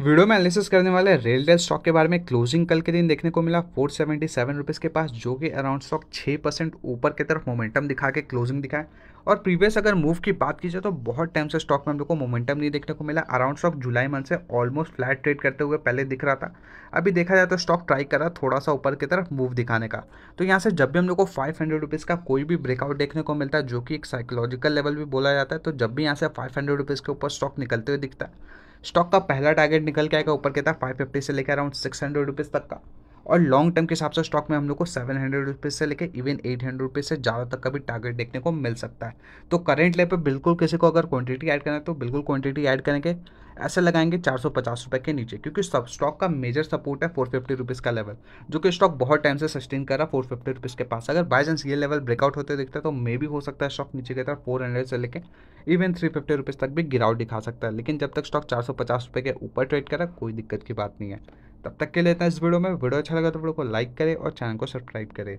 video में analysis करने वाले रेलटेल स्टॉक के बारे में क्लोजिंग कल के दिन देखने को मिला फोर सेवेंटी सेवन रुपीज़ के पास जो कि अराउंड स्टॉक छः परसेंट ऊपर की तरफ मोमेंटम दिखा के क्लोजिंग दिखाए और प्रीवियस अगर मूव की बात की जाए तो बहुत टाइम से स्टॉक में हम लोग को मोमेंटम नहीं देखने को मिला अराउंड स्टॉक जुलाई मंथ से ऑलमोस्ट फ्लैट ट्रेड करते हुए पहले दिख रहा था अभी देखा जाए तो स्टॉक ट्राई कर रहा थोड़ा सा ऊपर की तरफ मूव दिखाने का तो यहाँ से जब भी हम लोग को फाइव हंड्रेड रुपीज़ का कोई भी ब्रेकआउट देखने को मिलता है जो कि एक साइकोलॉजिकल लेवल भी बोला जाता है तो जब भी यहाँ से फाइव हंड्रेड रुपीज़ के ऊपर स्टॉक निकलते हुए दिखता है स्टॉक का पहला टारगेट निकल के आएगा ऊपर के था फाइव फिफ्टी से लेकर अराउंड सिक्स हंड्रेड रुपीज़ तक का और लॉन्ग टर्म के हिसाब से स्टॉक में हम लोग को सेवन हंड्रेड रुपीज़ से लेकर इवन एट हंड्रेड रुपीज़ से ज़्यादा तक का भी टारगेट देखने को मिल सकता है तो करेंट लेवल पर बिल्कुल किसी को अगर क्वांटिटी ऐड करना है तो बिल्कुल क्वांटिटी ऐड करेंगे ऐसे लगाएंगे चार सौ पचास रुपये के नीचे क्योंकि सब स्टॉक का मेजर सपोर्ट है फोर फिफ्टी रुपीज़ का लेवल जो कि स्टॉक बहुत टाइम से सस्टेन कर रहा है फोर फिफ्टी रुपीज़ के पास अगर बाई चांस ये लेवल ब्रेकआउट होते दिखता है तो मे भी हो सकता है स्टॉक नीचे की तरफ फोर हंड्रेड से लेकर इवन थ्री फिफ्टी रुपीज़ तक भी गिरावट दिखा सकता है लेकिन जब तक स्टॉक चार सौ पचास रुपये के ऊपर ट्रेड करा कोई दिक्कत की बात नहीं है तब तक के लिए इतना इस वीडियो में वीडियो अच्छा लगा तो वीडियो को लाइक करें और चैनल को सब्सक्राइब करें